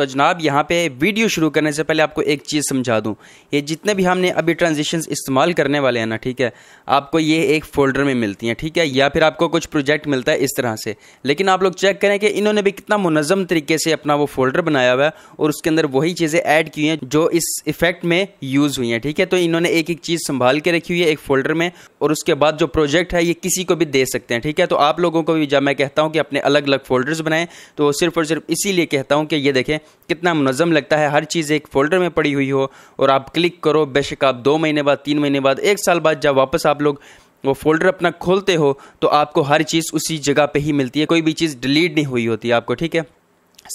तो जनाब यहाँ पे वीडियो शुरू करने से पहले आपको एक चीज़ समझा दूँ ये जितने भी हमने अभी ट्रांजिशंस इस्तेमाल करने वाले हैं ना ठीक है आपको ये एक फ़ोल्डर में मिलती हैं ठीक है या फिर आपको कुछ प्रोजेक्ट मिलता है इस तरह से लेकिन आप लोग चेक करें कि इन्होंने भी कितना मुनज़म तरीके से अपना वो फोल्डर बनाया हुआ है और उसके अंदर वही चीज़ें ऐड की हैं जो इस इफेक्ट में यूज़ हुई हैं ठीक है तो इन्होंने एक एक चीज़ संभाल के रखी हुई है एक फोल्डर में और उसके बाद जो प्रोजेक्ट है ये किसी को भी दे सकते हैं ठीक है तो आप लोगों को भी जब मैं कहता हूँ कि अपने अलग अलग फोल्डर्स बनाएं तो सिर्फ और सिर्फ इसीलिए कहता हूँ कि ये देखें कितना मुनज़म लगता है हर चीज़ एक फोल्डर में पड़ी हुई हो और आप क्लिक करो बेशक आप दो महीने बाद तीन महीने बाद एक साल बाद जब वापस आप लोग वो फोल्डर अपना खोलते हो तो आपको हर चीज़ उसी जगह पे ही मिलती है कोई भी चीज़ डिलीट नहीं हुई होती आपको ठीक है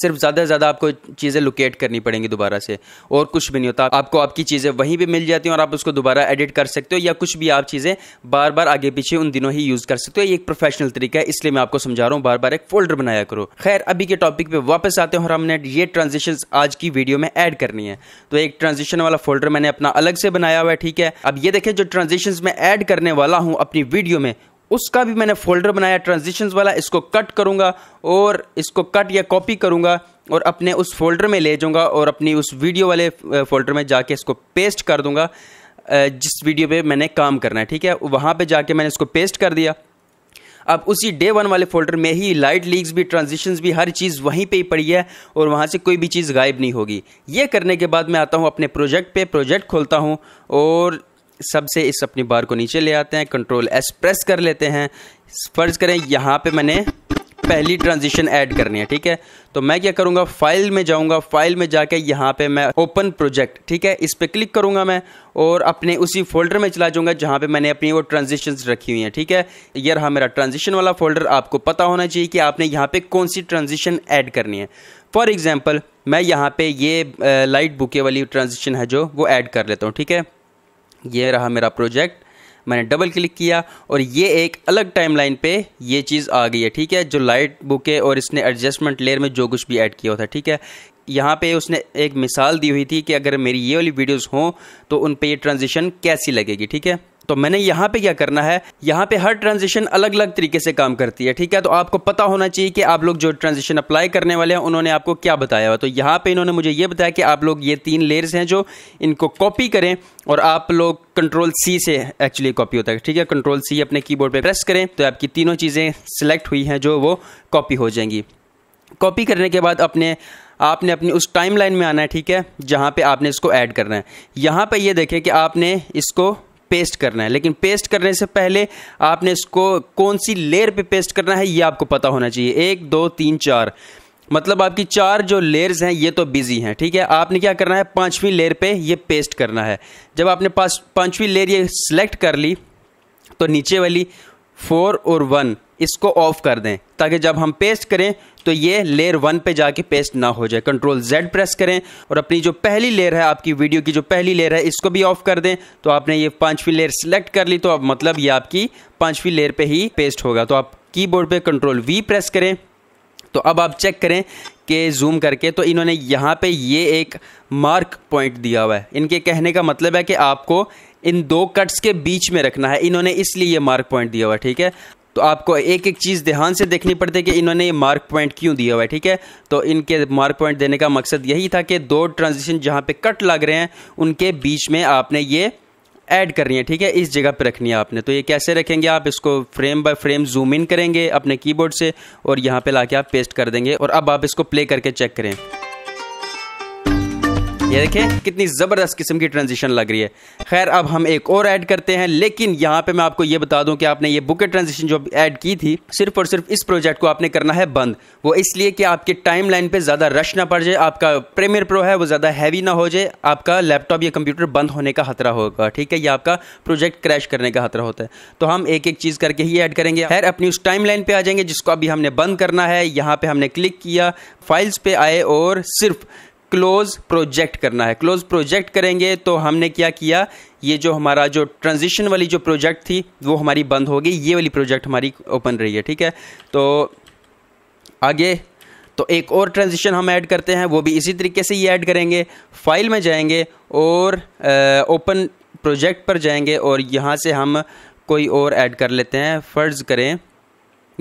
सिर्फ ज़्यादा से ज़्यादा आपको चीज़ें लोकेट करनी पड़ेंगी दोबारा से और कुछ भी नहीं होता आपको आपकी चीज़ें वहीं पे मिल जाती हैं और आप उसको दोबारा एडिट कर सकते हो या कुछ भी आप चीज़ें बार बार आगे पीछे उन दिनों ही यूज़ कर सकते हो ये एक प्रोफेशनल तरीका है इसलिए मैं आपको समझा रहा हूँ बार बार एक फोल्डर बनाया करो खैर अभी के टॉपिक पर वापस आते हैं और हमने ये ट्रांजेक्शन आज की वीडियो में ऐड करनी है तो एक ट्रांजेक्शन वाला फोल्डर मैंने अपना अलग से बनाया हुआ है ठीक है अब ये देखें जो ट्रांजेक्शन में ऐड करने वाला हूँ अपनी वीडियो में उसका भी मैंने फोल्डर बनाया ट्रांजिशंस वाला इसको कट करूँगा और इसको कट या कॉपी करूँगा और अपने उस फोल्डर में ले जाऊँगा और अपनी उस वीडियो वाले फोल्डर में जाके इसको पेस्ट कर दूँगा जिस वीडियो पे मैंने काम करना है ठीक है वहाँ पे जाके मैंने इसको पेस्ट कर दिया अब उसी डे वन वाले फोल्डर में ही लाइट लीक्स भी ट्रांजिशंस भी हर चीज़ वहीं पे ही पड़ी है और वहाँ से कोई भी चीज़ गायब नहीं होगी ये करने के बाद मैं आता हूँ अपने प्रोजेक्ट पे प्रोजेक्ट खोलता हूँ और सबसे इस अपनी बार को नीचे ले आते हैं कंट्रोल एस प्रेस कर लेते हैं फर्ज करें यहाँ पे मैंने पहली ट्रांजिशन ऐड करनी है ठीक है तो मैं क्या करूँगा फाइल में जाऊँगा फाइल में जाके यहाँ पे मैं ओपन प्रोजेक्ट ठीक है इस पर क्लिक करूँगा मैं और अपने उसी फोल्डर में चला जाऊँगा जहाँ पे मैंने अपनी वो ट्रांजिशन रखी हुई हैं ठीक है ये रहा मेरा ट्रांजिशन वाला फोल्डर आपको पता होना चाहिए कि आपने यहाँ पर कौन सी ट्रांजिशन ऐड करनी है फॉर एग्ज़ाम्पल मैं यहाँ पर ये लाइट बुके वाली ट्रांजिशन है जो वो ऐड कर लेता हूँ ठीक है ये रहा मेरा प्रोजेक्ट मैंने डबल क्लिक किया और ये एक अलग टाइमलाइन पे ये चीज़ आ गई है ठीक है जो लाइट बुके और इसने एडजस्टमेंट लेयर में जो कुछ भी ऐड किया होता ठीक है यहाँ पे उसने एक मिसाल दी हुई थी कि अगर मेरी ये वाली वीडियोस हों तो उन पे ये ट्रांजिशन कैसी लगेगी ठीक है तो मैंने यहाँ पे क्या करना है यहाँ पे हर ट्रांजिशन अलग अलग तरीके से काम करती है ठीक है तो आपको पता होना चाहिए कि आप लोग जो ट्रांजिशन अप्लाई करने वाले हैं उन्होंने आपको क्या बताया हुआ तो यहाँ पे इन्होंने मुझे ये बताया कि आप लोग ये तीन लेयर्स हैं जो इनको कॉपी करें और आप लोग कंट्रोल सी से एक्चुअली कॉपी होता है ठीक है कंट्रोल सी अपने की बोर्ड प्रेस करें तो आपकी तीनों चीज़ें सिलेक्ट हुई हैं जो वो कॉपी हो जाएंगी कॉपी करने के बाद अपने आपने अपनी उस टाइम लाइन में आना है ठीक है जहाँ पे आपने इसको ऐड करना है यहाँ पे ये देखें कि आपने इसको पेस्ट करना है लेकिन पेस्ट करने से पहले आपने इसको कौन सी लेयर पे पेस्ट करना है ये आपको पता होना चाहिए एक दो तीन चार मतलब आपकी चार जो लेयर्स हैं ये तो बिजी हैं ठीक है आपने क्या करना है पांचवी लेयर पे ये पेस्ट करना है जब आपने पास पांचवी लेयर ये सिलेक्ट कर ली तो नीचे वाली फोर और वन इसको ऑफ कर दें ताकि जब हम पेस्ट करें तो ये लेयर वन पे जाके पेस्ट ना हो जाए कंट्रोल जेड प्रेस करें और अपनी जो पहली लेयर है आपकी वीडियो की जो पहली लेयर है इसको भी ऑफ कर दें तो आपने ये पांचवी लेयर सेलेक्ट कर ली तो अब मतलब ये आपकी पांचवी लेयर पे ही पेस्ट होगा तो आप कीबोर्ड पे कंट्रोल वी प्रेस करें तो अब आप चेक करें के जूम करके तो इन्होंने यहाँ पे ये एक मार्क पॉइंट दिया हुआ है इनके कहने का मतलब है कि आपको इन दो कट्स के बीच में रखना है इन्होंने इसलिए ये मार्क पॉइंट दिया हुआ है ठीक है तो आपको एक एक चीज़ ध्यान से देखनी पड़ती है कि इन्होंने ये मार्क पॉइंट क्यों दिया हुआ है ठीक है तो इनके मार्क पॉइंट देने का मकसद यही था कि दो ट्रांजिशन जहाँ पे कट लग रहे हैं उनके बीच में आपने ये ऐड करनी है ठीक है इस जगह पे रखनी है आपने तो ये कैसे रखेंगे आप इसको frame by frame zoom in करेंगे अपने कीबोर्ड से और यहाँ पे लाके आप पेस्ट कर देंगे और अब आप इसको प्ले करके चेक करें ये देखें कितनी ज़बरदस्त किस्म की ट्रांजिशन लग रही है खैर अब हम एक और ऐड करते हैं लेकिन यहाँ पे मैं आपको ये बता दूं कि आपने ये बुकेट ट्रांजिशन जो ऐड की थी सिर्फ और सिर्फ इस प्रोजेक्ट को आपने करना है बंद वो इसलिए कि आपके टाइम लाइन पर ज़्यादा रश ना पड़ जाए आपका प्रेमियर प्रो है वो ज़्यादा हैवी ना हो जाए आपका लैपटॉप या कंप्यूटर बंद होने का खतरा होगा ठीक है या आपका प्रोजेक्ट क्रैश करने का खतरा होता है तो हम एक एक चीज़ करके ही ऐड करेंगे खैर अपनी उस टाइम लाइन पर आ जाएंगे जिसको अभी हमने बंद करना है यहाँ पे हमने क्लिक किया फाइल्स पे आए और सिर्फ क्लोज प्रोजेक्ट करना है क्लोज प्रोजेक्ट करेंगे तो हमने क्या किया ये जो हमारा जो ट्रांजिशन वाली जो प्रोजेक्ट थी वो हमारी बंद हो गई ये वाली प्रोजेक्ट हमारी ओपन रही है ठीक है तो आगे तो एक और ट्रांजिशन हम ऐड करते हैं वो भी इसी तरीके से ये ऐड करेंगे फाइल में जाएंगे और ओपन प्रोजेक्ट पर जाएंगे और यहाँ से हम कोई और ऐड कर लेते हैं फ़र्ज़ करें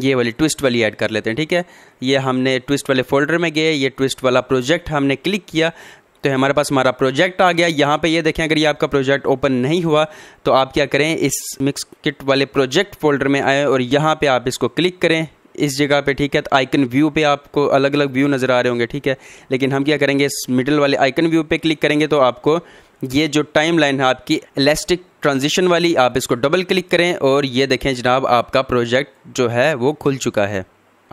ये वाली ट्विस्ट वाली ऐड कर लेते हैं ठीक है ये हमने ट्विस्ट वाले फोल्डर में गए ये ट्विस्ट वाला प्रोजेक्ट हमने क्लिक किया तो हमारे पास हमारा प्रोजेक्ट आ गया यहाँ पे ये देखें अगर ये आपका प्रोजेक्ट ओपन नहीं हुआ तो आप क्या करें इस मिक्स किट वाले प्रोजेक्ट फोल्डर में आए और यहाँ पे आप इसको क्लिक करें इस जगह पे ठीक है तो आइकन व्यू पे आपको अलग अलग व्यू नज़र आ रहे होंगे ठीक है लेकिन हम क्या करेंगे इस मिडल वाले आइकन व्यू पे क्लिक करेंगे तो आपको ये जो टाइम लाइन है आपकी इलेस्टिक ट्रांजिशन वाली आप इसको डबल क्लिक करें और ये देखें जनाब आपका प्रोजेक्ट जो है वो खुल चुका है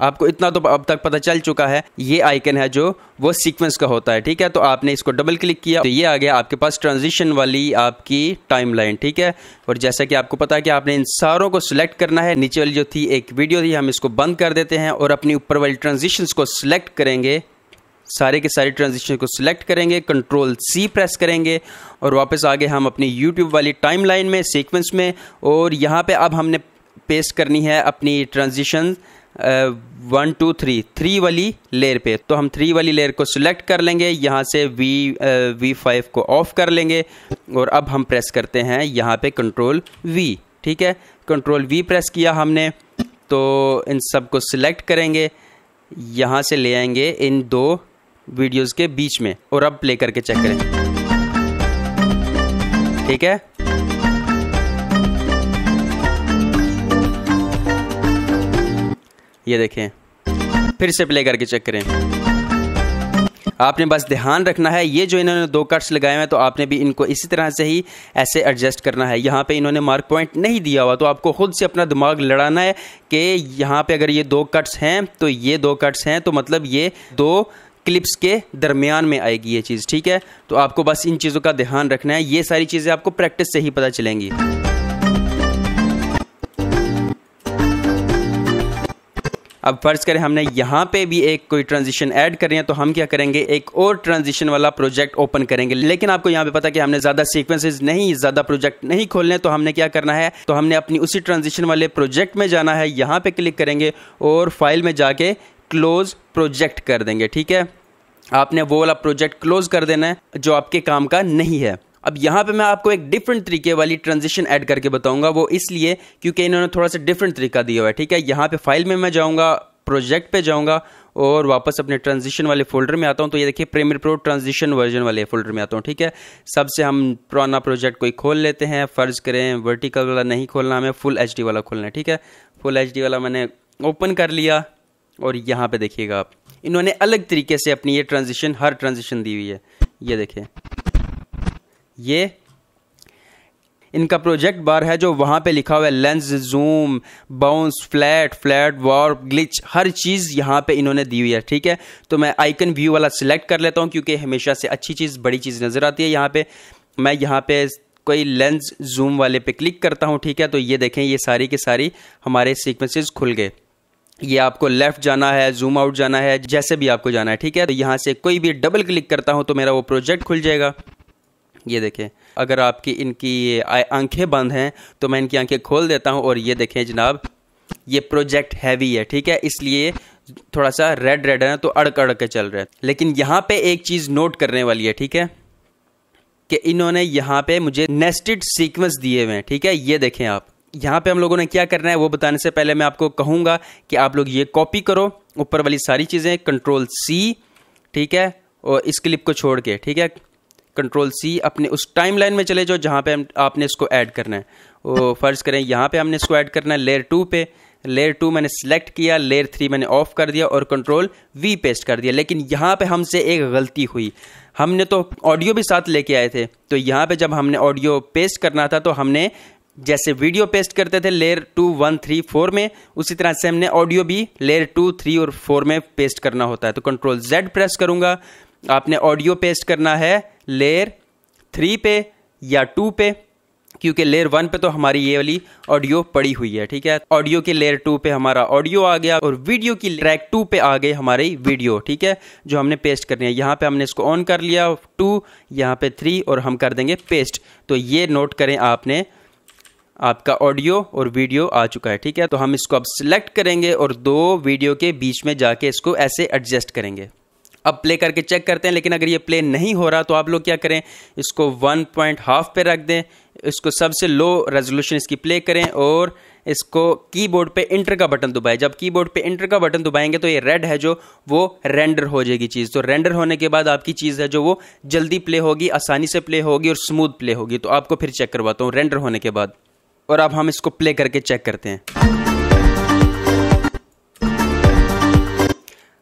आपको इतना तो अब तक पता चल चुका है ये आइकन है जो वो सीक्वेंस का होता है ठीक है तो आपने इसको डबल क्लिक किया तो ये आ गया आपके पास ट्रांजिशन वाली आपकी टाइमलाइन ठीक है और जैसा कि आपको पता है कि आपने इन सारों को सिलेक्ट करना है नीचे वाली जो थी एक वीडियो थी हम इसको बंद कर देते हैं और अपनी ऊपर वाली ट्रांजिशन को सिलेक्ट करेंगे सारे के सारे ट्रांजिशन को सिलेक्ट करेंगे कंट्रोल सी प्रेस करेंगे और वापस आगे हम अपनी यूट्यूब वाली टाइमलाइन में सीक्वेंस में और यहाँ पे अब हमने पेस्ट करनी है अपनी transition one two three three वाली लेयर पे तो हम थ्री वाली लेयर को सिलेक्ट कर लेंगे यहाँ से वी वी फाइव को ऑफ़ कर लेंगे और अब हम प्रेस करते हैं यहाँ पे कंट्रोल वी ठीक है कंट्रोल वी प्रेस किया हमने तो इन सब को सिलेक्ट करेंगे यहाँ से ले आएंगे इन दो वीडियोस के बीच में और अब प्ले करके चेक करें ठीक है ये देखें फिर से प्ले करके चेक करें आपने बस ध्यान रखना है ये जो इन्होंने दो कट्स लगाए हैं तो आपने भी इनको इसी तरह से ही ऐसे एडजस्ट करना है यहाँ पे इन्होंने मार्क पॉइंट नहीं दिया हुआ तो आपको खुद से अपना दिमाग लड़ाना है कि यहाँ पे अगर ये दो कट्स हैं तो ये दो कट्स हैं तो मतलब ये दो क्लिप्स के दरमियान में आएगी ये चीज़ ठीक है तो आपको बस इन चीज़ों का ध्यान रखना है ये सारी चीज़ें आपको प्रैक्टिस से ही पता चलेंगी अब फर्ज करें हमने यहाँ पे भी एक कोई ट्रांजिशन ऐड करें तो हम क्या करेंगे एक और ट्रांजिशन वाला प्रोजेक्ट ओपन करेंगे लेकिन आपको यहाँ पे पता कि हमने ज़्यादा सीक्वेंसेस नहीं ज़्यादा प्रोजेक्ट नहीं खोलने तो हमने क्या करना है तो हमने अपनी उसी ट्रांजिशन वाले प्रोजेक्ट में जाना है यहाँ पे क्लिक करेंगे और फाइल में जाके क्लोज प्रोजेक्ट कर देंगे ठीक है आपने वो वाला प्रोजेक्ट क्लोज कर देना है जो आपके काम का नहीं है अब यहाँ पे मैं आपको एक डिफरेंट तरीके वाली ट्रांजिशन ऐड करके बताऊंगा वो इसलिए क्योंकि इन्होंने थोड़ा सा डिफरेंट तरीका दिया हुआ है ठीक है यहाँ पे फाइल में मैं जाऊँगा प्रोजेक्ट पे जाऊँगा और वापस अपने ट्रांजिशन वाले फोल्डर में आता हूँ तो ये देखिए प्रेमर प्रो ट्रांजिशन वर्जन वाले फोल्डर में आता हूँ ठीक है सबसे हम पुराना प्रोजेक्ट कोई खोल लेते हैं फ़र्ज़ करें वर्टिकल वाला नहीं खोलना हमें फुल एच वाला खोलना है ठीक है फुल एच वाला मैंने ओपन कर लिया और यहाँ पे देखिएगा आप इन्होंने अलग तरीके से अपनी ये ट्रांजिशन हर ट्रांजिशन दी हुई है ये देखें ये इनका प्रोजेक्ट बार है जो वहाँ पे लिखा हुआ है lens zoom bounce flat flat war glitch हर चीज़ यहाँ पे इन्होंने दी हुई है ठीक है तो मैं आइकन व्यू वाला सिलेक्ट कर लेता हूँ क्योंकि हमेशा से अच्छी चीज़ बड़ी चीज़ नज़र आती है यहाँ पे मैं यहाँ पे कोई लेंस जूम वाले पे क्लिक करता हूँ ठीक है तो ये देखें ये सारी की सारी हमारे सिक्वेंसेज खुल गए ये आपको लेफ्ट जाना है जूम आउट जाना है जैसे भी आपको जाना है ठीक है तो यहाँ से कोई भी डबल क्लिक करता हूँ तो मेरा वो प्रोजेक्ट खुल जाएगा ये देखें अगर आपकी इनकी आंखें बंद हैं तो मैं इनकी आंखें खोल देता हूँ और ये देखें जनाब ये प्रोजेक्ट हैवी है ठीक है इसलिए थोड़ा सा रेड रेड है तो अड़क अड़क के चल रहे हैं लेकिन यहाँ पे एक चीज़ नोट करने वाली है ठीक है कि इन्होंने यहाँ पे मुझे नेस्टेड सीक्वेंस दिए हुए हैं ठीक है ये देखें आप यहाँ पे हम लोगों ने क्या करना है वो बताने से पहले मैं आपको कहूँगा कि आप लोग ये कॉपी करो ऊपर वाली सारी चीज़ें कंट्रोल सी ठीक है और इस क्लिप को छोड़ के ठीक है कंट्रोल सी अपने उस टाइम लाइन में चले जाओ जहाँ पे हम आपने इसको ऐड करना है वो फर्ज करें यहाँ पे हमने इसको ऐड करना है लेयर टू पे लेयर टू मैंने सेलेक्ट किया लेयर थ्री मैंने ऑफ कर दिया और कंट्रोल वी पेस्ट कर दिया लेकिन यहाँ पे हमसे एक गलती हुई हमने तो ऑडियो भी साथ लेके आए थे तो यहाँ पे जब हमने ऑडियो पेस्ट करना था तो हमने जैसे वीडियो पेस्ट करते थे layer two one three four में उसी तरह से हमने ऑडियो भी लेयर टू थ्री और फोर में पेस्ट करना होता है तो कंट्रोल जेड प्रेस करूंगा आपने ऑडियो पेस्ट करना है लेयर थ्री पे या टू पे क्योंकि लेयर वन पे तो हमारी ये वाली ऑडियो पड़ी हुई है ठीक है ऑडियो के लेयर टू पे हमारा ऑडियो आ गया और वीडियो की ट्रैक टू पे आ गई हमारी वीडियो ठीक है जो हमने पेस्ट करनी है यहाँ पे हमने इसको ऑन कर लिया टू यहाँ पे थ्री और हम कर देंगे पेस्ट तो ये नोट करें आपने आपका ऑडियो और वीडियो आ चुका है ठीक है तो हम इसको अब सिलेक्ट करेंगे और दो वीडियो के बीच में जाके इसको ऐसे एडजस्ट करेंगे अब प्ले करके चेक करते हैं लेकिन अगर ये प्ले नहीं हो रहा तो आप लोग क्या करें इसको वन पॉइंट हाफ पे रख दें इसको सबसे लो रेजोल्यूशन इसकी प्ले करें और इसको कीबोर्ड पे इंटर का बटन दबाएं जब कीबोर्ड पे इंटर का बटन दबाएंगे तो ये रेड है जो वो रेंडर हो जाएगी चीज़ तो रेंडर होने के बाद आपकी चीज़ है जो वो जल्दी प्ले होगी आसानी से प्ले होगी और स्मूथ प्ले होगी तो आपको फिर चेक करवाता हूँ रेंडर होने के बाद और अब हम इसको प्ले करके चेक करते हैं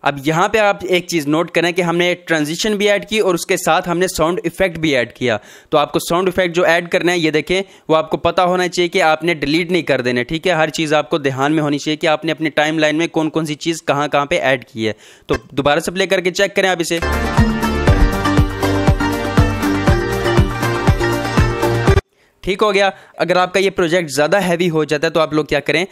अब यहाँ पे आप एक चीज़ नोट करें कि हमने ट्रांजिशन भी ऐड की और उसके साथ हमने साउंड इफेक्ट भी ऐड किया तो आपको साउंड इफेक्ट जो ऐड करना है ये देखें वो आपको पता होना चाहिए कि आपने डिलीट नहीं कर देने ठीक है हर चीज़ आपको ध्यान में होनी चाहिए कि आपने अपने टाइम लाइन में कौन कौन सी चीज़ कहाँ कहाँ पे ऐड की है तो दोबारा से प्ले करके चेक करें आप इसे ठीक हो गया अगर आपका ये प्रोजेक्ट ज़्यादा हैवी हो जाता है तो आप लोग क्या करें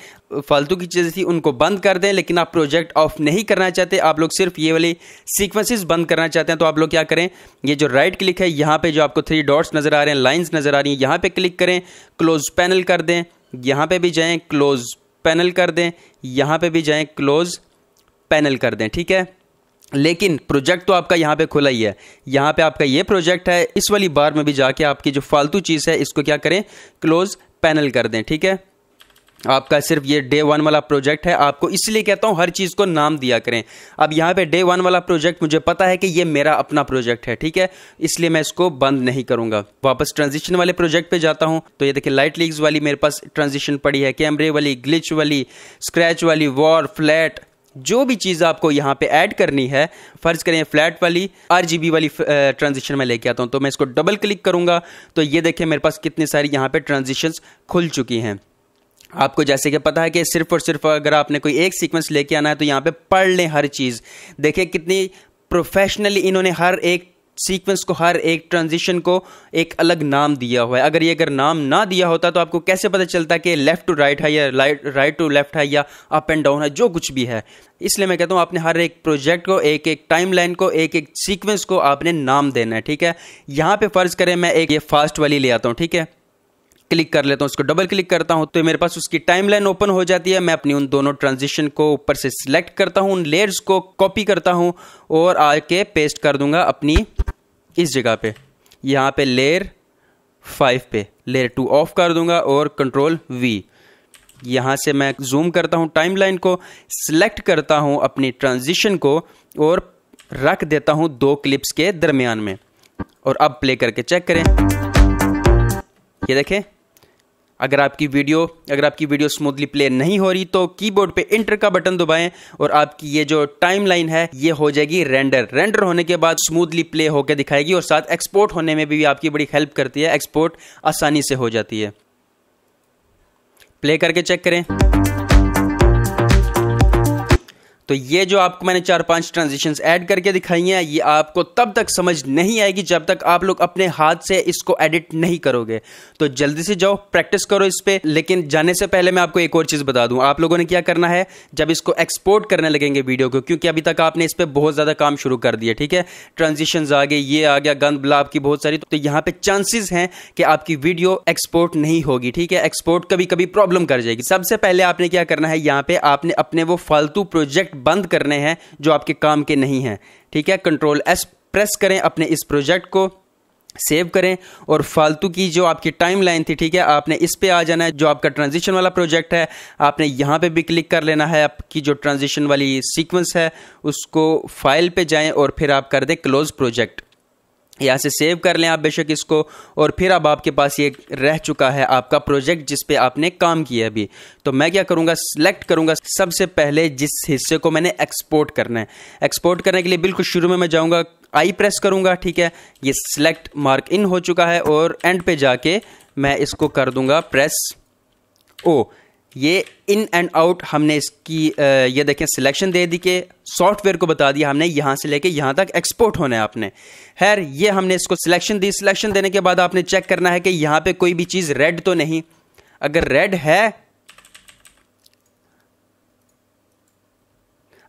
फालतू की चीज़ें थी उनको बंद कर दें लेकिन आप प्रोजेक्ट ऑफ नहीं करना चाहते आप लोग सिर्फ ये वाली सीक्वेंसेस बंद करना चाहते हैं तो आप लोग क्या करें ये जो राइट क्लिक है यहाँ पे जो आपको थ्री डॉट्स नज़र आ रहे हैं लाइन्स नज़र आ रही हैं यहाँ पर क्लिक करें क्लोज पैनल कर दें यहाँ पर भी जाएँ क्लोज पैनल कर दें यहाँ पर भी जाएँ क्लोज पैनल कर दें ठीक है लेकिन प्रोजेक्ट तो आपका यहाँ पे खुला ही है यहाँ पे आपका ये प्रोजेक्ट है इस वाली बार में भी जाके आपकी जो फालतू चीज़ है इसको क्या करें क्लोज पैनल कर दें ठीक है आपका सिर्फ ये डे वन वाला प्रोजेक्ट है आपको इसलिए कहता हूँ हर चीज़ को नाम दिया करें अब यहाँ पे डे वन वाला प्रोजेक्ट मुझे पता है कि ये मेरा अपना प्रोजेक्ट है ठीक है इसलिए मैं इसको बंद नहीं करूँगा वापस ट्रांजिशन वाले प्रोजेक्ट पे जाता हूँ तो ये देखिए लाइट लीग्स वाली मेरे पास ट्रांजिशन पड़ी है कैमरे वाली ग्लिच वाली स्क्रैच वाली वॉर फ्लैट जो भी चीज़ आपको यहाँ पे ऐड करनी है फ़र्ज़ करें फ्लैट वाली आर वाली ट्रांजिशन में लेके आता हूँ तो मैं इसको डबल क्लिक करूँगा तो ये देखिए मेरे पास कितनी सारी यहाँ पर ट्रांजिशन खुल चुकी हैं आपको जैसे कि पता है कि सिर्फ और सिर्फ अगर आपने कोई एक सीक्वेंस लेके आना है तो यहाँ पे पढ़ लें हर चीज़ देखिए कितनी प्रोफेशनली इन्होंने हर एक सीक्वेंस को हर एक ट्रांजिशन को एक अलग नाम दिया हुआ है अगर ये अगर नाम ना दिया होता तो आपको कैसे पता चलता कि लेफ्ट टू राइट है या राइट टू लेफ्ट है या अप एंड डाउन है जो कुछ भी है इसलिए मैं कहता हूँ आपने हर एक प्रोजेक्ट को एक एक टाइमलाइन को एक एक सीक्वेंस को आपने नाम देना है ठीक है यहाँ पे फर्ज करें मैं एक ये फास्ट वाली ले आता हूँ ठीक है क्लिक कर लेता हूँ इसको डबल क्लिक करता हूँ तो मेरे पास उसकी टाइमलाइन ओपन हो जाती है मैं अपनी उन दोनों ट्रांजिशन को ऊपर से सिलेक्ट करता हूँ उन लेयर्स को कॉपी करता हूँ और आके पेस्ट कर दूंगा अपनी इस जगह पे यहाँ पे लेयर फाइव पे लेयर टू ऑफ कर दूंगा और कंट्रोल वी यहाँ से मैं जूम करता हूँ टाइम को सिलेक्ट करता हूँ अपनी ट्रांजिशन को और रख देता हूँ दो क्लिप्स के दरमियान में और अब प्ले करके चेक करें ये देखें अगर आपकी वीडियो अगर आपकी वीडियो स्मूथली प्ले नहीं हो रही तो कीबोर्ड पे इंटर का बटन दबाएं और आपकी ये जो टाइम लाइन है ये हो जाएगी रेंडर रेंडर होने के बाद स्मूथली प्ले होकर दिखाएगी और साथ एक्सपोर्ट होने में भी आपकी बड़ी हेल्प करती है एक्सपोर्ट आसानी से हो जाती है प्ले करके चेक करें तो ये जो आपको मैंने चार पांच ट्रांजिशन ऐड करके दिखाई हैं ये आपको तब तक समझ नहीं आएगी जब तक आप लोग अपने हाथ से इसको एडिट नहीं करोगे तो जल्दी से जाओ प्रैक्टिस करो इस पर लेकिन जाने से पहले मैं आपको एक और चीज़ बता दूं आप लोगों ने क्या करना है जब इसको एक्सपोर्ट करने लगेंगे वीडियो को क्योंकि अभी तक आपने इस पर बहुत ज़्यादा काम शुरू कर दिया ठीक है ट्रांजिशन आ गए ये आ गया गंद ब्लाब की बहुत सारी तो यहाँ पे चांसेस हैं कि आपकी वीडियो एक्सपोर्ट नहीं होगी ठीक है एक्सपोर्ट कभी कभी प्रॉब्लम कर जाएगी सबसे पहले आपने क्या करना है यहाँ पे आपने अपने वो फालतू प्रोजेक्ट बंद करने हैं जो आपके काम के नहीं हैं ठीक है कंट्रोल एस प्रेस करें अपने इस प्रोजेक्ट को सेव करें और फालतू की जो आपकी टाइम लाइन थी ठीक है आपने इस पे आ जाना है जो आपका ट्रांजिशन वाला प्रोजेक्ट है आपने यहाँ पे भी क्लिक कर लेना है आपकी जो ट्रांजिशन वाली सीक्वेंस है उसको फाइल पे जाएं और फिर आप कर दें क्लोज प्रोजेक्ट यहाँ से सेव कर लें आप बेशक इसको और फिर अब आपके पास ये रह चुका है आपका प्रोजेक्ट जिस पे आपने काम किया अभी तो मैं क्या करूँगा सिलेक्ट करूँगा सबसे पहले जिस हिस्से को मैंने एक्सपोर्ट करना है एक्सपोर्ट करने के लिए बिल्कुल शुरू में मैं जाऊँगा आई प्रेस करूँगा ठीक है ये सिलेक्ट मार्क इन हो चुका है और एंड पे जाके मैं इसको कर दूँगा प्रेस ओ ये इन एंड आउट हमने इसकी ये देखें सिलेक्शन दे दी के सॉफ्टवेयर को बता दिया हमने यहाँ से लेके यहाँ तक एक्सपोर्ट होना है आपने खैर ये हमने इसको सिलेक्शन दी सिलेक्शन देने के बाद आपने चेक करना है कि यहाँ पे कोई भी चीज़ रेड तो नहीं अगर रेड है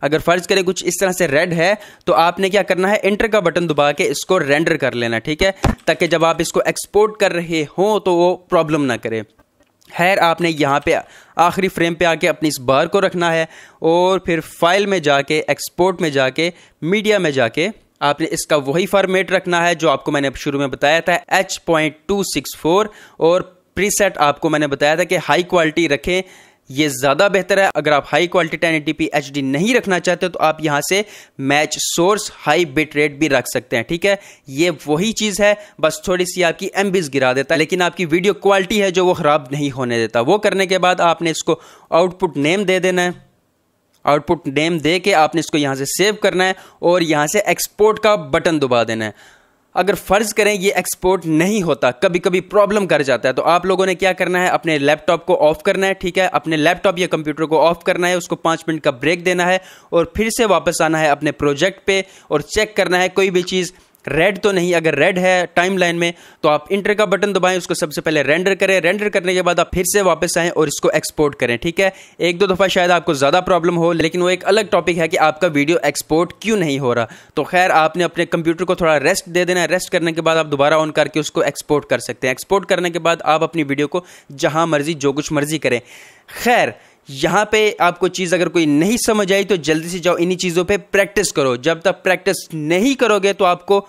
अगर फर्ज करें कुछ इस तरह से रेड है तो आपने क्या करना है इंटर का बटन दबा के इसको रेंडर कर लेना ठीक है ताकि जब आप इसको एक्सपोर्ट कर रहे हो तो वो प्रॉब्लम ना करे खैर आपने यहाँ पे आखिरी फ्रेम पे आके अपनी इस बार को रखना है और फिर फाइल में जाके एक्सपोर्ट में जाके मीडिया में जाके आपने इसका वही फॉर्मेट रखना है जो आपको मैंने शुरू में बताया था H point two six four और प्रीसेट आपको मैंने बताया था कि हाई क्वालिटी रखें ये ज़्यादा बेहतर है अगर आप high quality ten eighty P HD डी नहीं रखना चाहते तो आप यहां से match source high bit rate भी रख सकते हैं ठीक है ये वही चीज़ है बस थोड़ी सी आपकी एम गिरा देता है लेकिन आपकी वीडियो क्वालिटी है जो वो ख़राब नहीं होने देता वो करने के बाद आपने इसको आउटपुट नेम दे देना है आउटपुट नेम दे के आपने इसको यहां से सेव करना है और यहां से एक्सपोर्ट का बटन दबा देना है अगर फ़र्ज़ करें ये एक्सपोर्ट नहीं होता कभी कभी प्रॉब्लम कर जाता है तो आप लोगों ने क्या करना है अपने लैपटॉप को ऑफ़ करना है ठीक है अपने लैपटॉप या कंप्यूटर को ऑफ़ करना है उसको पांच मिनट का ब्रेक देना है और फिर से वापस आना है अपने प्रोजेक्ट पे और चेक करना है कोई भी चीज़ रेड तो नहीं अगर रेड है टाइम लाइन में तो आप इंटर का बटन दबाएं उसको सबसे पहले रेंडर करें रेंडर करने के बाद आप फिर से वापस आएं और इसको एक्सपोर्ट करें ठीक है एक दो दफ़ा शायद आपको ज़्यादा प्रॉब्लम हो लेकिन वो एक अलग टॉपिक है कि आपका वीडियो एक्सपोर्ट क्यों नहीं हो रहा तो खैर आपने अपने कंप्यूटर को थोड़ा रेस्ट दे देना है रेस्ट करने के बाद आप दोबारा ऑन करके उसको एक्सपोर्ट कर सकते हैं एक्सपोर्ट करने के बाद आप अपनी वीडियो को जहां मर्जी जो कुछ मर्जी करें खैर यहां पे आपको चीज़ अगर कोई नहीं समझ आई तो जल्दी से जाओ इन्हीं चीज़ों पे प्रैक्टिस करो जब तक प्रैक्टिस नहीं करोगे तो आपको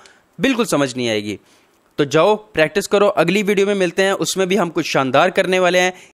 बिल्कुल समझ नहीं आएगी तो जाओ प्रैक्टिस करो अगली वीडियो में मिलते हैं उसमें भी हम कुछ शानदार करने वाले हैं